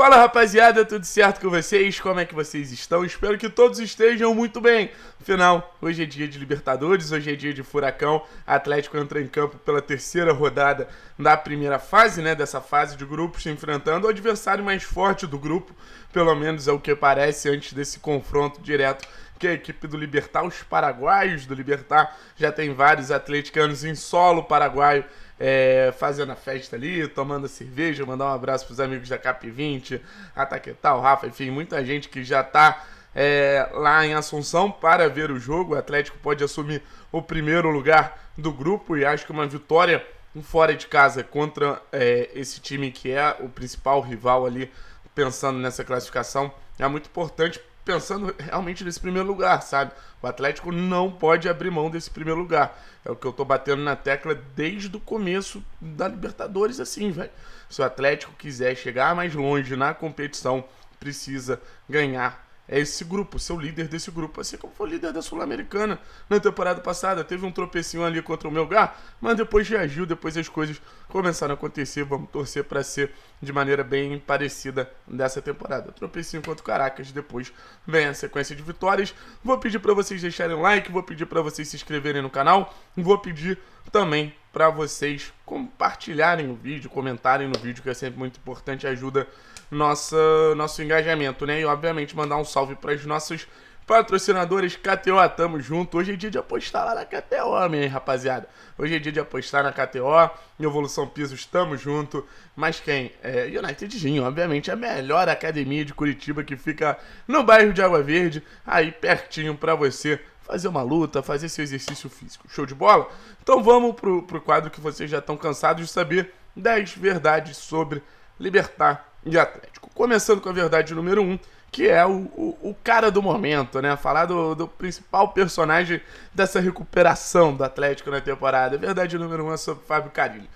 Fala rapaziada, tudo certo com vocês? Como é que vocês estão? Espero que todos estejam muito bem. Afinal, hoje é dia de Libertadores, hoje é dia de Furacão. Atlético entra em campo pela terceira rodada da primeira fase, né? Dessa fase de grupos, enfrentando o adversário mais forte do grupo, pelo menos é o que parece antes desse confronto direto porque a equipe do Libertar, os paraguaios do Libertar, já tem vários atleticanos em solo paraguaio é, fazendo a festa ali, tomando a cerveja, mandar um abraço para os amigos da CAP20, Ataquetal, Rafa, enfim, muita gente que já está é, lá em Assunção para ver o jogo. O Atlético pode assumir o primeiro lugar do grupo e acho que uma vitória fora de casa contra é, esse time que é o principal rival ali, pensando nessa classificação, é muito importante pensando realmente nesse primeiro lugar, sabe? O Atlético não pode abrir mão desse primeiro lugar. É o que eu tô batendo na tecla desde o começo da Libertadores, assim, velho. Se o Atlético quiser chegar mais longe na competição, precisa ganhar é esse grupo, ser o líder desse grupo. Assim como foi o líder da Sul-Americana na temporada passada. Teve um tropecinho ali contra o Melgar, mas depois reagiu, depois as coisas começaram a acontecer. Vamos torcer para ser de maneira bem parecida dessa temporada. Tropecinho contra o Caracas, depois vem a sequência de vitórias. Vou pedir para vocês deixarem like, vou pedir para vocês se inscreverem no canal, vou pedir também para vocês compartilharem o vídeo, comentarem no vídeo, que é sempre muito importante, ajuda nossa, nosso engajamento, né? E obviamente mandar um salve para os nossos patrocinadores KTO, tamo junto. Hoje é dia de apostar lá na KTO, minha rapaziada. Hoje é dia de apostar na KTO, Evolução Pisos, tamo junto. Mas quem? É United Gym, obviamente, a melhor academia de Curitiba que fica no bairro de Água Verde, aí pertinho para você fazer uma luta, fazer seu exercício físico. Show de bola? Então vamos pro, pro quadro que vocês já estão cansados de saber: 10 verdades sobre libertar de Atlético. Começando com a verdade número um, que é o, o, o, cara do momento, né? Falar do, do, principal personagem dessa recuperação do Atlético na temporada. Verdade número um é sobre Fábio Carilli.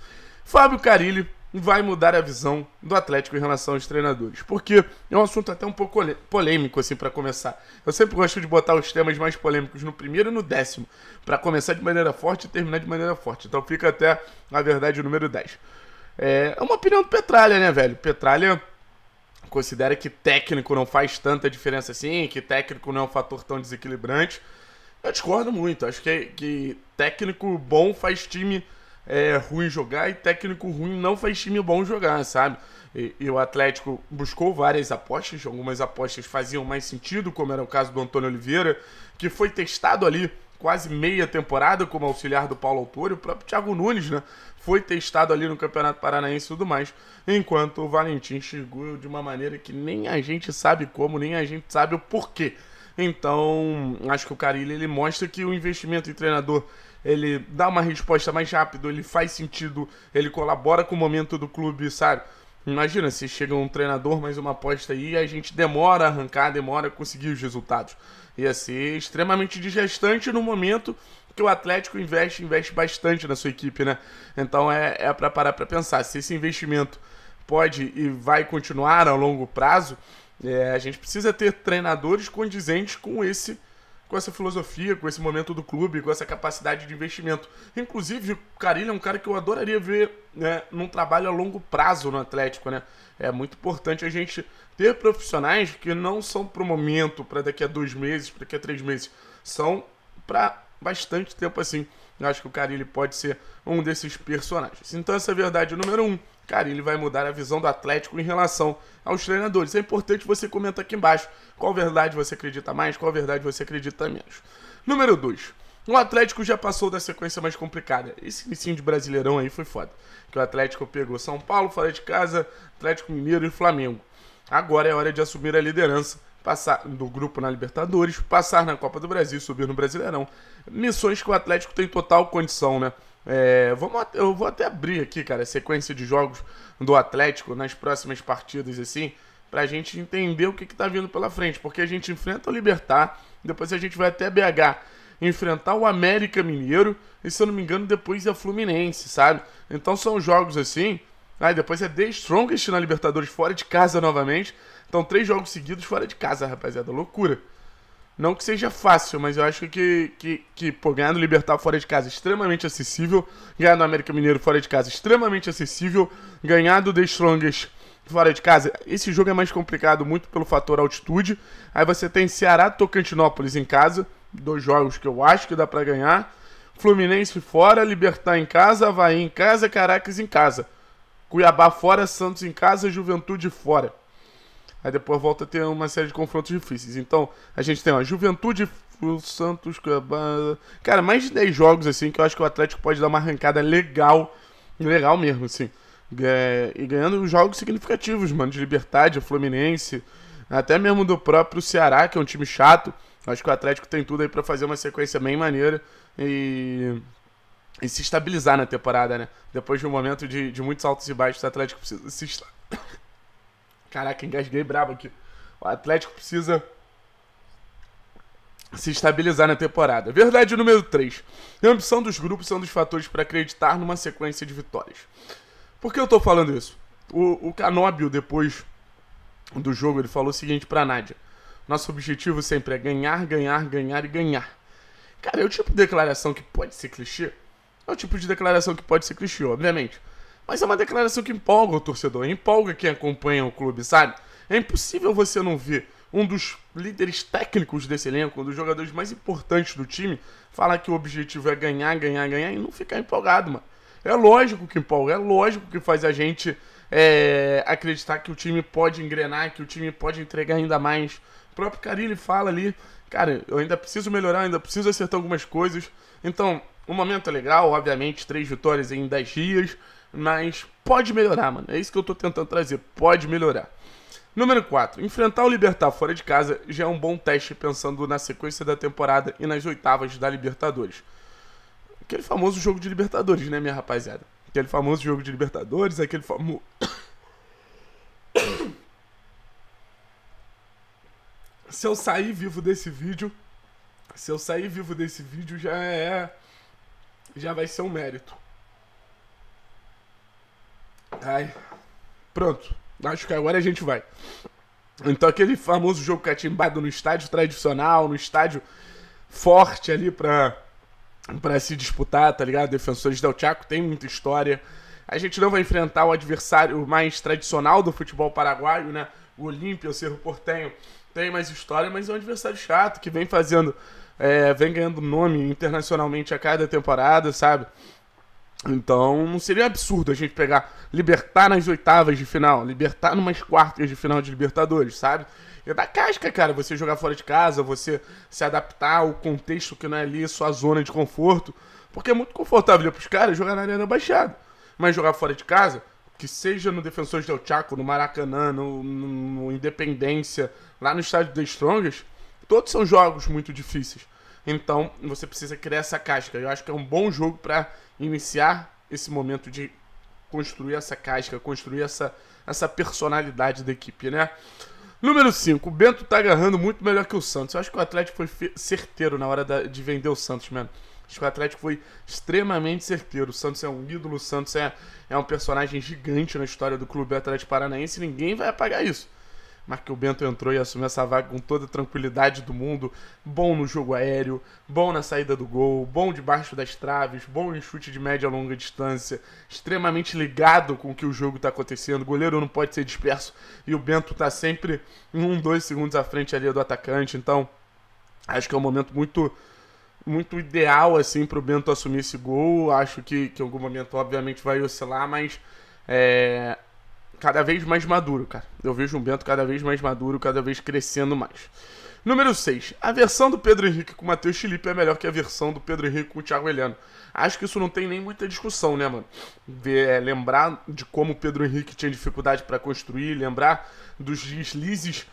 Fábio Carilli vai mudar a visão do Atlético em relação aos treinadores, porque é um assunto até um pouco polêmico assim para começar. Eu sempre gosto de botar os temas mais polêmicos no primeiro e no décimo, para começar de maneira forte e terminar de maneira forte. Então fica até a verdade número 10. É, é uma opinião do Petralha, né, velho? Petralha considera que técnico não faz tanta diferença assim, que técnico não é um fator tão desequilibrante. Eu discordo muito. Acho que, que técnico bom faz time é, ruim jogar e técnico ruim não faz time bom jogar, sabe? E, e, o Atlético buscou várias apostas, algumas apostas faziam mais sentido, como era o caso do Antônio Oliveira, que foi testado ali quase meia temporada como auxiliar do Paulo Autori, o próprio Thiago Nunes, né? Foi testado ali no Campeonato Paranaense e tudo mais, enquanto o Valentim chegou de uma maneira que nem a gente sabe como, nem a gente sabe o porquê. Então, acho que o Carilli ele mostra que o investimento em treinador ele dá uma resposta mais rápido, ele faz sentido, ele colabora com o momento do clube, sabe? Imagina se chega um treinador, mais uma aposta aí, e a gente demora a arrancar, demora a conseguir os resultados. Ia ser extremamente desgastante no momento que o Atlético investe, investe bastante na sua equipe, né? Então é, é para parar para pensar. Se esse investimento pode e vai continuar a longo prazo, é, a gente precisa ter treinadores condizentes com esse investimento com essa filosofia, com esse momento do clube, com essa capacidade de investimento. Inclusive, o Carilho é um cara que eu adoraria ver né, num trabalho a longo prazo no Atlético. Né? É muito importante a gente ter profissionais que não são para o momento, para daqui a dois meses, para daqui a três meses. São para bastante tempo assim. Eu acho que o Carilli pode ser um desses personagens. Então essa é a verdade número um. Carilli vai mudar a visão do Atlético em relação aos treinadores. É importante você comentar aqui embaixo qual verdade você acredita mais, qual verdade você acredita menos. Número 2. O Atlético já passou da sequência mais complicada. Esse início de Brasileirão aí foi foda. Que o Atlético pegou São Paulo fora de casa, Atlético Mineiro e Flamengo. Agora é hora de assumir a liderança passar do grupo na Libertadores, passar na Copa do Brasil, subir no Brasileirão. Missões que o Atlético tem total condição, né? É, vamos, eu vou até abrir aqui, cara, a sequência de jogos do Atlético nas próximas partidas, assim, pra gente entender o que, que tá vindo pela frente. Porque a gente enfrenta o Libertar, depois a gente vai até BH enfrentar o América Mineiro, e se eu não me engano, depois é Fluminense, sabe? Então são jogos assim. Aí depois é The Strongest na Libertadores fora de casa novamente. Então, três jogos seguidos fora de casa, rapaziada. Loucura. Não que seja fácil, mas eu acho que, que, que pô, ganhar no Libertar fora de casa é extremamente acessível. Ganhar no América Mineiro fora de casa é extremamente acessível. Ganhar do The Strongest fora de casa. Esse jogo é mais complicado muito pelo fator altitude. Aí você tem Ceará Tocantinópolis em casa. Dois jogos que eu acho que dá para ganhar. Fluminense fora, Libertar em casa, Havaí em casa, Caracas em casa. Cuiabá fora, Santos em casa, Juventude fora. Aí depois volta a ter uma série de confrontos difíceis. Então, a gente tem, a Juventude, o Santos, cara, mais de 10 jogos, assim, que eu acho que o Atlético pode dar uma arrancada legal, legal mesmo, assim. É, e ganhando jogos significativos, mano, de Libertad, Fluminense, até mesmo do próprio Ceará, que é um time chato. Acho que o Atlético tem tudo aí para fazer uma sequência bem maneira e, e se estabilizar na temporada, né? Depois de um momento de, de muitos altos e baixos, o Atlético precisa se, estabilizar. Caraca, engasguei brabo aqui. O Atlético precisa se estabilizar na temporada. Verdade número 3. A ambição dos grupos são dos fatores para acreditar numa sequência de vitórias. Por que eu estou falando isso? O, o Canóbio, depois do jogo, ele falou o seguinte pra Nádia. Nosso objetivo sempre é ganhar, ganhar, ganhar e ganhar. Cara, é o tipo de declaração que pode ser clichê. É o tipo de declaração que pode ser clichê, obviamente. Mas é uma declaração que empolga o torcedor, empolga quem acompanha o clube, sabe? É impossível você não ver um dos líderes técnicos desse elenco, um dos jogadores mais importantes do time, falar que o objetivo é ganhar, ganhar, ganhar e não ficar empolgado, mano. É lógico que empolga, é lógico que faz a gente é, acreditar que o time pode engrenar, que o time pode entregar ainda mais. O próprio Carilli fala ali, cara, eu ainda preciso melhorar, ainda preciso acertar algumas coisas. Então, o momento é legal, obviamente, três vitórias em dez dias mas pode melhorar, mano. É isso que eu tô tentando trazer, pode melhorar. Número 4. Enfrentar o Libertar fora de casa já é um bom teste pensando na sequência da temporada e nas oitavas da Libertadores. Aquele famoso jogo de Libertadores, né, minha rapaziada? Aquele famoso jogo de Libertadores, aquele famoso. se eu sair vivo desse vídeo, se eu sair vivo desse vídeo já é já vai ser um mérito. Ai. Pronto. Acho que agora a gente vai. Então aquele famoso jogo catimbado no estádio tradicional, no estádio forte ali pra, pra se disputar, tá ligado? Defensores del Chaco tem muita história. A gente não vai enfrentar o adversário mais tradicional do futebol paraguaio, né? O Olímpia, o Cerro Portenho tem mais história, mas é um adversário chato que vem fazendo, é, vem ganhando nome internacionalmente a cada temporada, sabe? Então, não seria absurdo a gente pegar Libertar nas oitavas de final, Libertar numas quartas de final de Libertadores, sabe? É da casca, cara, você jogar fora de casa, você se adaptar ao contexto que não é ali sua zona de conforto, porque é muito confortável para os caras jogar na Arena Baixada. Mas jogar fora de casa, que seja no Defensores del Chaco, no Maracanã, no, no, no Independência, lá no estádio The Strongest, todos são jogos muito difíceis. Então você precisa criar essa casca. Eu acho que é um bom jogo para iniciar esse momento de construir essa casca, construir essa, essa personalidade da equipe, né? Número 5, o Bento tá agarrando muito melhor que o Santos. Eu acho que o Atlético foi certeiro na hora da, de vender o Santos, mano. Acho que o Atlético foi extremamente certeiro. O Santos é um ídolo, o Santos é, é um personagem gigante na história do clube Atlético Paranaense. Ninguém vai apagar isso. Marco Bento entrou e assumiu essa vaga com toda a tranquilidade do mundo. Bom no jogo aéreo, bom na saída do gol, bom debaixo das traves, bom em chute de média a longa distância, extremamente ligado com o que o jogo está acontecendo. O goleiro não pode ser disperso e o Bento está sempre um, dois segundos à frente ali do atacante. Então, acho que é um momento muito muito ideal assim para o Bento assumir esse gol. Acho que, que em algum momento, obviamente, vai oscilar, mas é, cada vez mais maduro, cara. Eu vejo o Bento cada vez mais maduro, cada vez crescendo mais. Número 6. A versão do Pedro Henrique com o Matheus Felipe é melhor que a versão do Pedro Henrique com o Thiago Heleno. Acho que isso não tem nem muita discussão, né, mano? De, é, lembrar de como o Pedro Henrique tinha dificuldade para construir, lembrar dos deslizes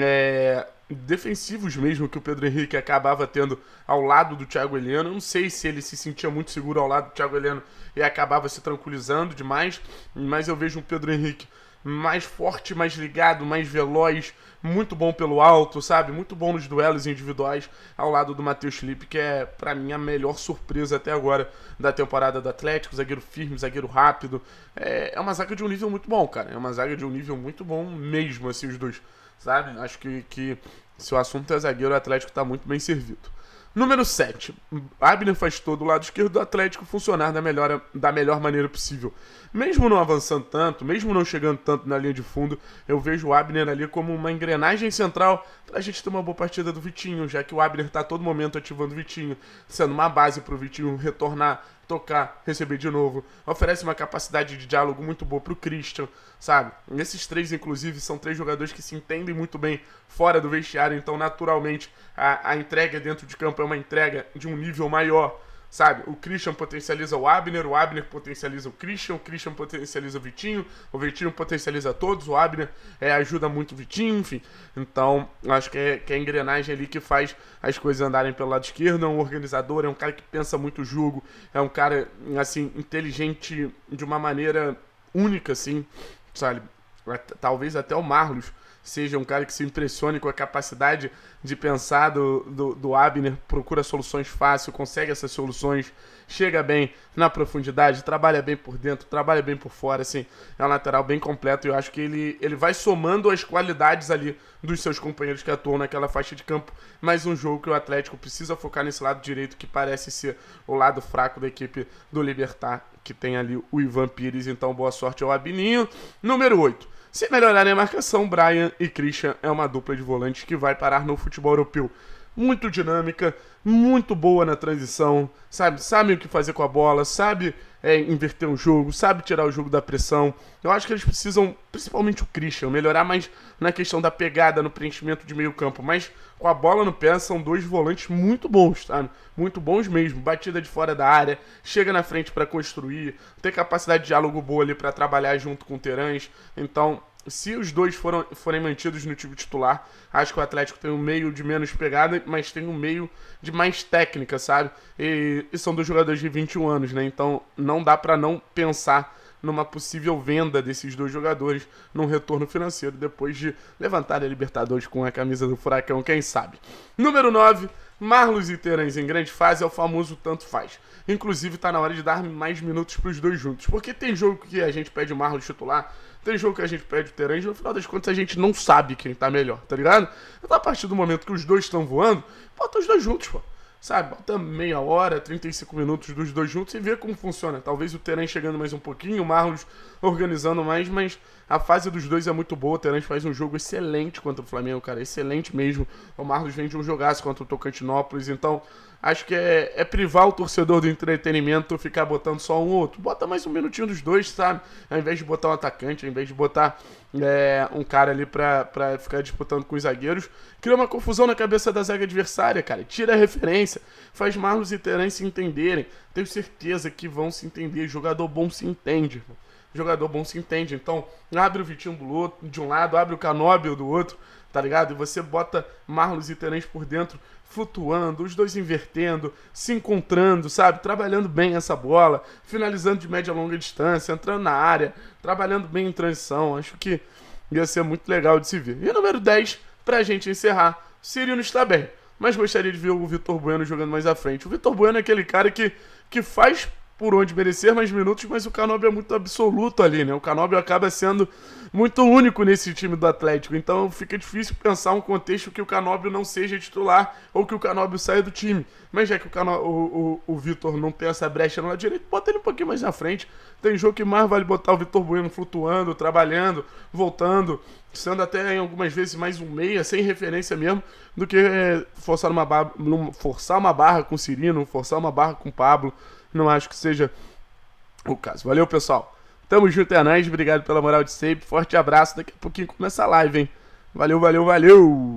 é, defensivos mesmo que o Pedro Henrique acabava tendo ao lado do Thiago Heleno. Eu não sei se ele se sentia muito seguro ao lado do Thiago Heleno e acabava se tranquilizando demais, mas eu vejo o Pedro Henrique mais forte, mais ligado, mais veloz, muito bom pelo alto, sabe? Muito bom nos duelos individuais, ao lado do Matheus Felipe, que é, para mim, a melhor surpresa até agora da temporada do Atlético. Zagueiro firme, zagueiro rápido. É, é uma zaga de um nível muito bom, cara. É uma zaga de um nível muito bom mesmo, assim, os dois, sabe? Acho que, que se o assunto é zagueiro, o Atlético tá muito bem servido. Número 7. Abner faz todo o lado esquerdo do Atlético funcionar da melhor, da melhor maneira possível. Mesmo não avançando tanto, mesmo não chegando tanto na linha de fundo, eu vejo o Abner ali como uma engrenagem central para a gente ter uma boa partida do Vitinho, já que o Abner está todo momento ativando o Vitinho, sendo uma base para o Vitinho retornar tocar, receber de novo. Oferece uma capacidade de diálogo muito boa pro Christian, sabe? Esses três, inclusive, são três jogadores que se entendem muito bem fora do vestiário, então naturalmente a, a entrega dentro de campo é uma entrega de um nível maior sabe? O Christian potencializa o Abner, o Abner potencializa o Christian, o Christian potencializa o Vitinho, o Vitinho potencializa todos, o Abner é, ajuda muito o Vitinho, enfim. Então, acho que é, que é a engrenagem ali que faz as coisas andarem pelo lado esquerdo. É um organizador, é um cara que pensa muito o jogo, é um cara, assim, inteligente de uma maneira única, assim, sabe? Talvez até o Marlos seja um cara que se impressione com a capacidade de pensar do, do, do Abner, procura soluções fácil, consegue essas soluções, chega bem na profundidade, trabalha bem por dentro, trabalha bem por fora, assim, é um lateral bem completo e eu acho que ele, ele vai somando as qualidades ali dos seus companheiros que atuam naquela faixa de campo, mas um jogo que o Atlético precisa focar nesse lado direito que parece ser o lado fraco da equipe do Libertar, que tem ali o Ivan Pires, então boa sorte ao Abininho. Número 8. Se melhorarem a marcação, Brian e Christian é uma dupla de volantes que vai parar no futebol europeu. Muito dinâmica, muito boa na transição, sabe, sabe o que fazer com a bola, sabe é, inverter o jogo, sabe tirar o jogo da pressão. Eu acho que eles precisam, principalmente o Christian, melhorar mais na questão da pegada, no preenchimento de meio campo. Mas com a bola no pé, são dois volantes muito bons, tá? Muito bons mesmo. Batida de fora da área, chega na frente para construir, tem capacidade de diálogo boa ali para trabalhar junto com o Terãs. Então, se os dois foram, forem mantidos no time titular, acho que o Atlético tem um meio de menos pegada, mas tem um meio de mais técnica, sabe? E, e são dois jogadores de 21 anos, né? Então não dá para não pensar numa possível venda desses dois jogadores num retorno financeiro depois de levantar a Libertadores com a camisa do Furacão, quem sabe. Número 9, Marlos e Terãs em grande fase é o famoso tanto faz. Inclusive tá na hora de dar mais minutos para os dois juntos, porque tem jogo que a gente pede o Marlos titular tem jogo que a gente pede o Terence, no final das contas a gente não sabe quem tá melhor, tá ligado? Então a partir do momento que os dois estão voando, bota os dois juntos, pô. Sabe, bota meia hora, 35 minutos dos dois juntos e vê como funciona. Talvez o Terence chegando mais um pouquinho, o Marlos organizando mais, mas a fase dos dois é muito boa. O Terence faz um jogo excelente contra o Flamengo, cara, excelente mesmo. O Marlos vem de um jogaço contra o Tocantinópolis, então Acho que é, é, privar o torcedor do entretenimento ficar botando só um outro. Bota mais um minutinho dos dois, sabe? Ao invés de botar um atacante, ao invés de botar é, um cara ali pra, pra ficar disputando com os zagueiros. Cria uma confusão na cabeça da zaga adversária, cara. Tira a referência. Faz Marlos e Terence se entenderem. Tenho certeza que vão se entender. Jogador bom se entende, irmão. jogador bom se entende. Então, abre o Vitinho Bulu de um lado, abre o Canóbio do outro, tá ligado? E você bota Marlos e Terence por dentro flutuando, os dois invertendo, se encontrando, sabe? Trabalhando bem essa bola, finalizando de média a longa distância, entrando na área, trabalhando bem em transição. Acho que ia ser muito legal de se ver. E número 10, pra gente encerrar, Cirino está bem, mas gostaria de ver o Vitor Bueno jogando mais à frente. O Vitor Bueno é aquele cara que, que faz por onde merecer mais minutos, mas o Canóbio é muito absoluto ali, né? O Canóbio acaba sendo muito único nesse time do Atlético, então fica difícil pensar um contexto que o Canóbio não seja titular ou que o Canóbio saia do time. Mas já que o, Cano... o, o, o Vitor não tem essa brecha no lado direito, bota ele um pouquinho mais na frente. Tem jogo que mais vale botar o Vitor Bueno flutuando, trabalhando, voltando, sendo até em algumas vezes mais um meia, sem referência mesmo, do que eh, forçar uma, bar... forçar uma barra com o Cirino, forçar uma barra com o Pablo. Não acho que seja o caso. Valeu, pessoal. Tamo junto, é nóis. Obrigado pela moral de sempre. Forte abraço. Daqui a pouquinho começa a live, hein? Valeu, valeu, valeu!